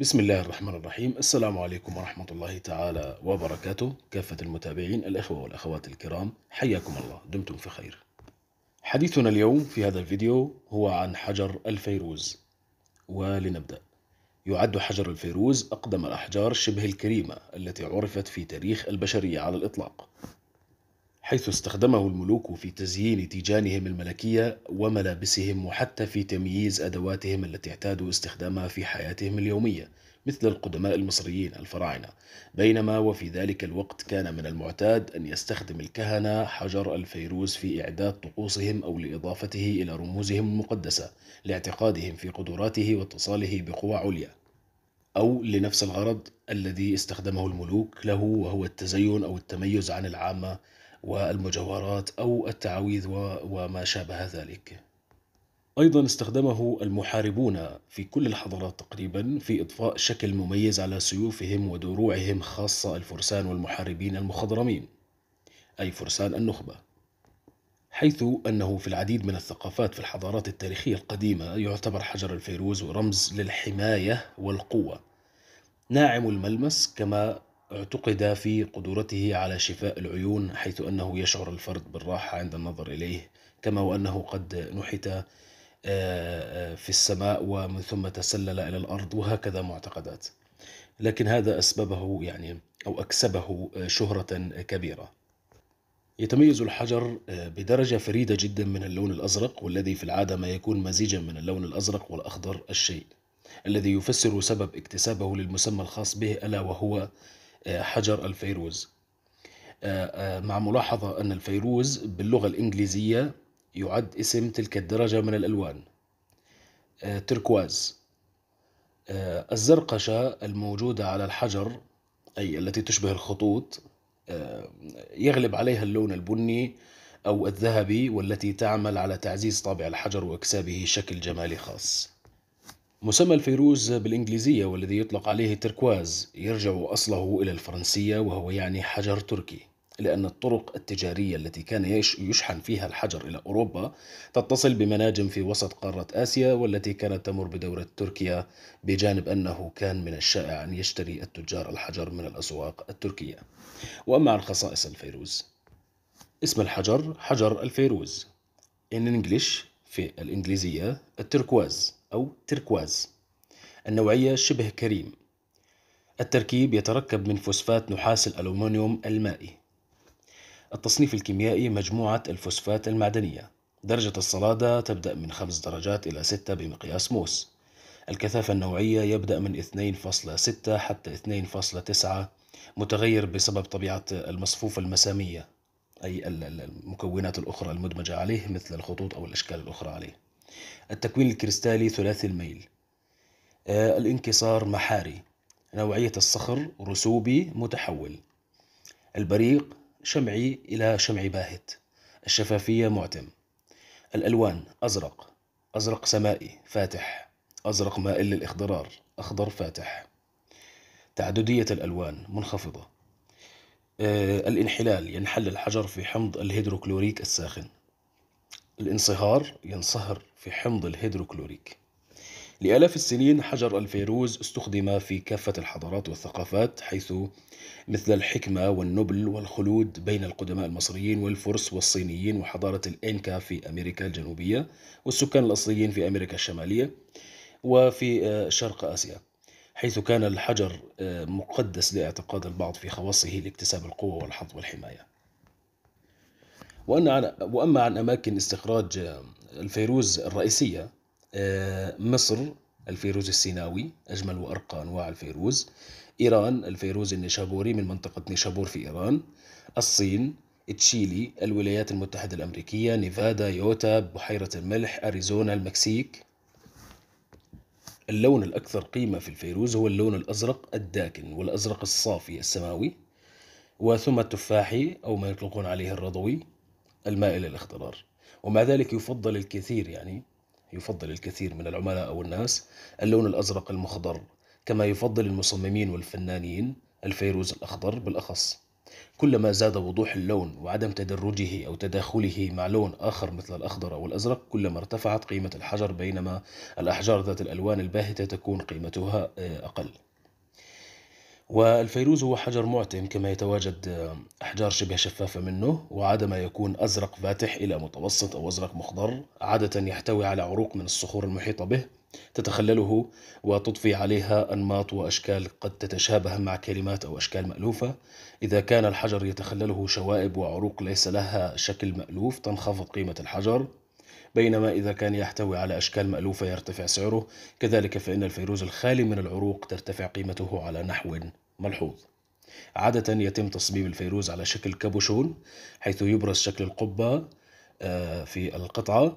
بسم الله الرحمن الرحيم السلام عليكم ورحمة الله تعالى وبركاته كافة المتابعين الأخوة والأخوات الكرام حياكم الله دمتم في خير حديثنا اليوم في هذا الفيديو هو عن حجر الفيروز ولنبدأ يعد حجر الفيروز أقدم الأحجار شبه الكريمة التي عرفت في تاريخ البشرية على الإطلاق حيث استخدمه الملوك في تزيين تيجانهم الملكية وملابسهم وحتى في تمييز أدواتهم التي اعتادوا استخدامها في حياتهم اليومية مثل القدماء المصريين الفراعنة بينما وفي ذلك الوقت كان من المعتاد أن يستخدم الكهنة حجر الفيروز في إعداد طقوسهم أو لإضافته إلى رموزهم المقدسة لاعتقادهم في قدراته واتصاله بقوى عليا أو لنفس الغرض الذي استخدمه الملوك له وهو التزين أو التميز عن العامة والمجوهرات أو التعاويذ وما شابه ذلك أيضا استخدمه المحاربون في كل الحضارات تقريبا في إضفاء شكل مميز على سيوفهم ودروعهم خاصة الفرسان والمحاربين المخضرمين أي فرسان النخبة حيث أنه في العديد من الثقافات في الحضارات التاريخية القديمة يعتبر حجر الفيروز رمز للحماية والقوة ناعم الملمس كما اعتقد في قدرته على شفاء العيون حيث أنه يشعر الفرد بالراحة عند النظر إليه كما وأنه قد نحت آه، آه، في السماء ومن ثم تسلل إلى الأرض وهكذا معتقدات لكن هذا أسببه يعني أو أكسبه آه، شهرة كبيرة يتميز الحجر بدرجة فريدة جدا من اللون الأزرق والذي في العادة ما يكون مزيجا من اللون الأزرق والأخضر الشيء الذي يفسر سبب اكتسابه للمسمى الخاص به ألا وهو حجر الفيروز آه، آه، مع ملاحظة أن الفيروز باللغة الإنجليزية يعد اسم تلك الدرجة من الألوان آه، تركواز الزرقشة الموجودة على الحجر أي التي تشبه الخطوط يغلب عليها اللون البني أو الذهبي والتي تعمل على تعزيز طابع الحجر وإكسابه شكل جمالي خاص مسمى الفيروز بالإنجليزية والذي يطلق عليه تركواز يرجع أصله إلى الفرنسية وهو يعني حجر تركي لأن الطرق التجارية التي كان يشحن فيها الحجر إلى أوروبا تتصل بمناجم في وسط قارة آسيا والتي كانت تمر بدورة تركيا بجانب أنه كان من الشائع أن يشتري التجار الحجر من الأسواق التركية وأما عن خصائص الفيروز اسم الحجر حجر الفيروز In English في الإنجليزية التركواز أو تركواز النوعية شبه كريم التركيب يتركب من فوسفات نحاس الألومنيوم المائي التصنيف الكيميائي مجموعة الفوسفات المعدنية درجة الصلادة تبدأ من 5 درجات إلى 6 بمقياس موس الكثافة النوعية يبدأ من 2.6 حتى 2.9 متغير بسبب طبيعة المصفوفة المسامية أي المكونات الأخرى المدمجة عليه مثل الخطوط أو الأشكال الأخرى عليه التكوين الكريستالي ثلاثي الميل آه، الانكسار محاري نوعية الصخر رسوبي متحول البريق شمعي إلى شمعي باهت الشفافية معتم الألوان أزرق أزرق سمائي فاتح أزرق مائل للإخضرار أخضر فاتح تعددية الألوان منخفضة آه، الانحلال ينحل الحجر في حمض الهيدروكلوريك الساخن الانصهار ينصهر في حمض الهيدروكلوريك لآلاف السنين حجر الفيروز استخدم في كافة الحضارات والثقافات حيث مثل الحكمة والنبل والخلود بين القدماء المصريين والفرس والصينيين وحضارة الإنكا في أمريكا الجنوبية والسكان الأصليين في أمريكا الشمالية وفي آه، شرق آسيا حيث كان الحجر آه، مقدس لاعتقاد البعض في خواصه لاكتساب القوة والحظ والحماية وأن عن وأما عن أماكن استخراج آه، الفيروز الرئيسية آه، مصر الفيروز السيناوي أجمل وأرقى أنواع الفيروز إيران الفيروز النيشابوري من منطقة نيشابور في إيران الصين تشيلي الولايات المتحدة الأمريكية نيفادا يوتا بحيرة الملح أريزونا المكسيك اللون الأكثر قيمة في الفيروز هو اللون الأزرق الداكن والأزرق الصافي السماوي وثم التفاحي أو ما يطلقون عليه الرضوي المائل للاخضرار ومع ذلك يفضل الكثير يعني يفضل الكثير من العملاء أو الناس اللون الأزرق المخضر كما يفضل المصممين والفنانين الفيروز الأخضر بالأخص كلما زاد وضوح اللون وعدم تدرجه أو تداخله مع لون آخر مثل الأخضر أو الأزرق كلما ارتفعت قيمة الحجر بينما الأحجار ذات الألوان الباهتة تكون قيمتها آه، أقل والفيروز هو حجر معتم كما يتواجد آه، أحجار شبه شفافة منه وعادة ما يكون أزرق فاتح إلى متوسط أو أزرق مخضر عادة يحتوي على عروق من الصخور المحيطة به تتخلله وتضفي عليها أنماط وأشكال قد تتشابه مع كلمات أو أشكال مألوفة إذا كان الحجر يتخلله شوائب وعروق ليس لها شكل مألوف تنخفض قيمة الحجر بينما إذا كان يحتوي على أشكال مألوفة يرتفع سعره كذلك فإن الفيروز الخالي من العروق ترتفع قيمته على نحو ملحوظ عادة يتم تصميم الفيروز على شكل كابوشون حيث يبرز شكل القبة آه، في القطعة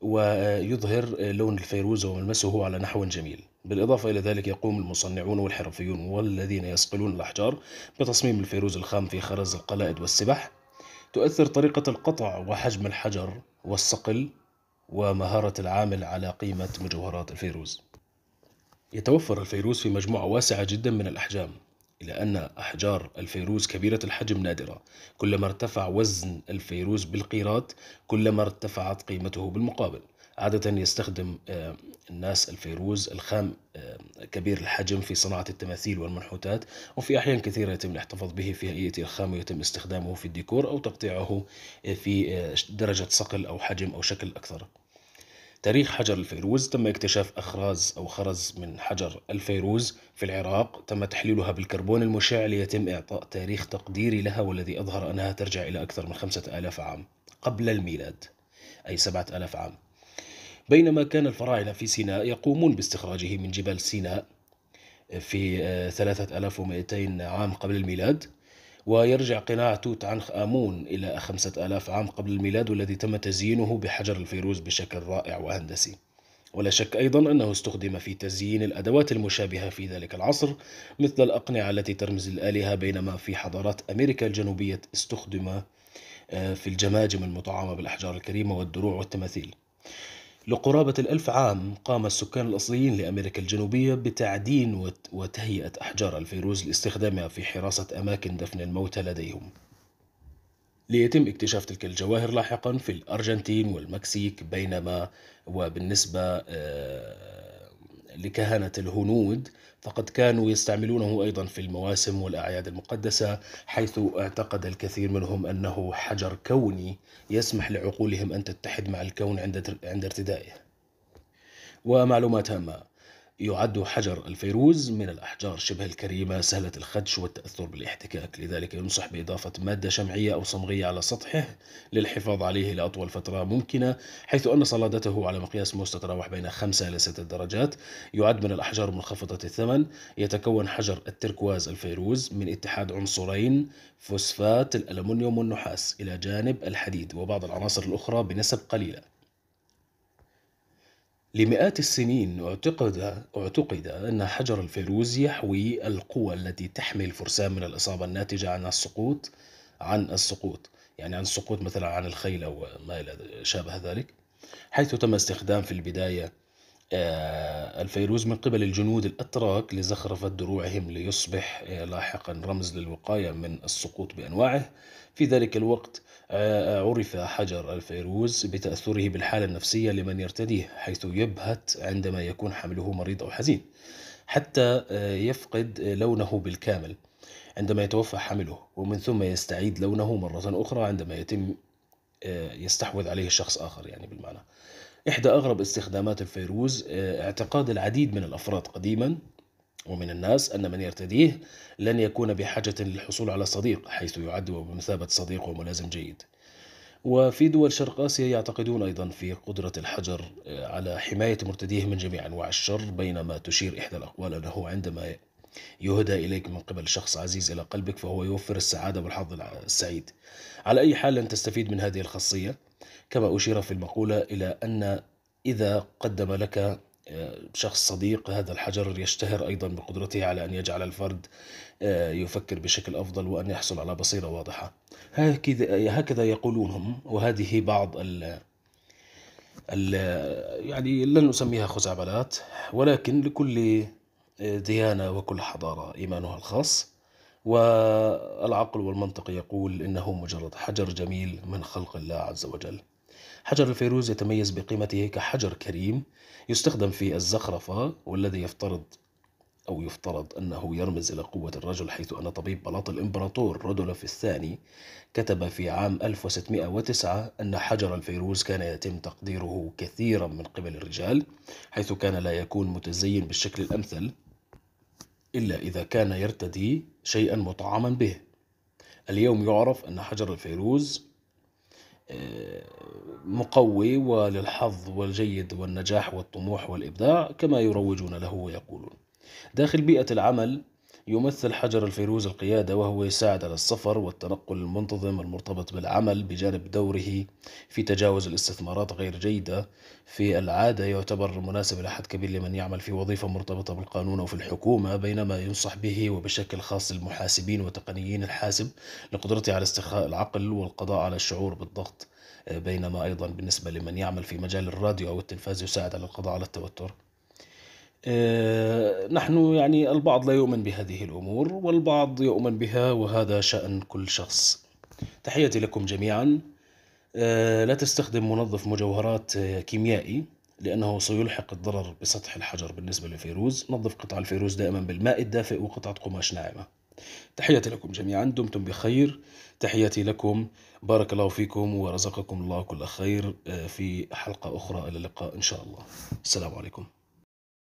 ويظهر لون الفيروز وملمسه على نحو جميل بالإضافة إلى ذلك يقوم المصنعون والحرفيون والذين يصقلون الأحجار بتصميم الفيروز الخام في خرز القلائد والسبح تؤثر طريقة القطع وحجم الحجر والصقل ومهارة العامل على قيمة مجوهرات الفيروز يتوفر الفيروز في مجموعة واسعة جدا من الأحجام إلى أن أحجار الفيروز كبيرة الحجم نادرة كلما ارتفع وزن الفيروز بالقيراط كلما ارتفعت قيمته بالمقابل عادة يستخدم آه، الناس الفيروز الخام آه، كبير الحجم في صناعة التماثيل والمنحوتات وفي أحيان كثيرة يتم الاحتفاظ به في هيئة الخام ويتم استخدامه في الديكور أو تقطيعه آه، في درجة صقل أو حجم أو شكل أكثر تاريخ حجر الفيروز تم اكتشاف أخراز أو خرز من حجر الفيروز في العراق تم تحليلها بالكربون المشع ليتم إعطاء تاريخ تقديري لها والذي أظهر أنها ترجع إلى أكثر من خمسة آلاف عام قبل الميلاد أي سبعة آلاف عام بينما كان الفراعنة في سيناء يقومون باستخراجه من جبال سيناء في 3200 آه، عام قبل الميلاد ويرجع قناع توت عنخ آمون إلى 5000 عام قبل الميلاد والذي تم تزيينه بحجر الفيروز بشكل رائع وهندسي ولا شك أيضا أنه استخدم في تزيين الأدوات المشابهة في ذلك العصر مثل الأقنعة التي ترمز الآلهة بينما في حضارات أمريكا الجنوبية استخدم آه، في الجماجم المطعمة بالأحجار الكريمة والدروع والتماثيل لقرابة الألف عام قام السكان الأصليين لأمريكا الجنوبية بتعدين وتهيئة أحجار الفيروز لاستخدامها في حراسة أماكن دفن الموتى لديهم ليتم اكتشاف تلك الجواهر لاحقا في الأرجنتين والمكسيك بينما وبالنسبة آه، لكهنة الهنود فقد كانوا يستعملونه أيضا في المواسم والأعياد المقدسة حيث اعتقد الكثير منهم أنه حجر كوني يسمح لعقولهم أن تتحد مع الكون عند ارتدائه ومعلومات هامة يعد حجر الفيروز من الأحجار شبه الكريمة سهلة الخدش والتأثر بالاحتكاك لذلك ينصح بإضافة مادة شمعية أو صمغية على سطحه للحفاظ عليه لأطول فترة ممكنة حيث أن صلادته على مقياس موس تتراوح بين 5 إلى 6 درجات يعد من الأحجار منخفضة الثمن يتكون حجر التركواز الفيروز من اتحاد عنصرين فوسفات الألمنيوم والنحاس إلى جانب الحديد وبعض العناصر الأخرى بنسب قليلة لمئات السنين اعتقد اعتقد أن حجر الفيروز يحوي القوى التي تحمي الفرسان من الإصابة الناتجة عن السقوط عن السقوط يعني عن السقوط مثلا عن الخيل أو ما إلى شابه ذلك حيث تم استخدام في البداية آه، الفيروز من قبل الجنود الأتراك لزخرفة دروعهم ليصبح آه، لاحقا رمز للوقاية من السقوط بأنواعه في ذلك الوقت آه، عرف حجر الفيروز بتأثره بالحالة النفسية لمن يرتديه حيث يبهت عندما يكون حمله مريض أو حزين حتى يفقد لونه بالكامل عندما يتوفى حمله ومن ثم يستعيد لونه مرة أخرى عندما يتم يستحوذ عليه شخص آخر يعني بالمعنى إحدى أغرب استخدامات الفيروز آه، اعتقاد العديد من الأفراد قديما ومن الناس أن من يرتديه لن يكون بحاجة للحصول على صديق حيث يعد بمثابة صديق وملازم جيد وفي دول شرق آسيا يعتقدون أيضا في قدرة الحجر آه، على حماية مرتديه من جميع أنواع الشر بينما تشير إحدى الأقوال أنه عندما يهدى إليك من قبل شخص عزيز إلى قلبك فهو يوفر السعادة والحظ السعيد على أي حال لن تستفيد من هذه الخاصية كما أشير في المقولة إلى أن إذا قدم لك آه، شخص صديق هذا الحجر يشتهر أيضا بقدرته على أن يجعل الفرد آه، يفكر بشكل أفضل وأن يحصل على بصيرة واضحة هكذا, يقولونهم يقولون هم وهذه بعض ال يعني لن نسميها خزعبلات ولكن لكل آه، ديانة وكل حضارة إيمانها الخاص والعقل والمنطق يقول إنه مجرد حجر جميل من خلق الله عز وجل حجر الفيروز يتميز بقيمته كحجر كريم يستخدم في الزخرفة والذي يفترض أو يفترض أنه يرمز إلى قوة الرجل حيث أن طبيب بلاط الإمبراطور رودولف الثاني كتب في عام 1609 أن حجر الفيروز كان يتم تقديره كثيرا من قبل الرجال حيث كان لا يكون متزين بالشكل الأمثل إلا إذا كان يرتدي شيئا مطعما به اليوم يعرف أن حجر الفيروز آه، مقوي وللحظ والجيد والنجاح والطموح والإبداع كما يروجون له ويقولون داخل بيئة العمل يمثل حجر الفيروز القيادة وهو يساعد على السفر والتنقل المنتظم المرتبط بالعمل بجانب دوره في تجاوز الاستثمارات غير جيدة في العادة يعتبر مناسب إلى حد كبير لمن يعمل في وظيفة مرتبطة بالقانون أو في الحكومة بينما ينصح به وبشكل خاص المحاسبين وتقنيين الحاسب لقدرته على استخاء العقل والقضاء على الشعور بالضغط بينما أيضا بالنسبة لمن يعمل في مجال الراديو أو التلفاز يساعد على القضاء على التوتر آه، نحن يعني البعض لا يؤمن بهذه الأمور والبعض يؤمن بها وهذا شأن كل شخص تحياتي لكم جميعا آه، لا تستخدم منظف مجوهرات آه، كيميائي لأنه سيلحق الضرر بسطح الحجر بالنسبة للفيروز نظف قطع الفيروز دائما بالماء الدافئ وقطعة قماش ناعمة تحياتي لكم جميعا دمتم بخير تحياتي لكم بارك الله فيكم ورزقكم الله كل خير في حلقة أخرى إلى اللقاء إن شاء الله السلام عليكم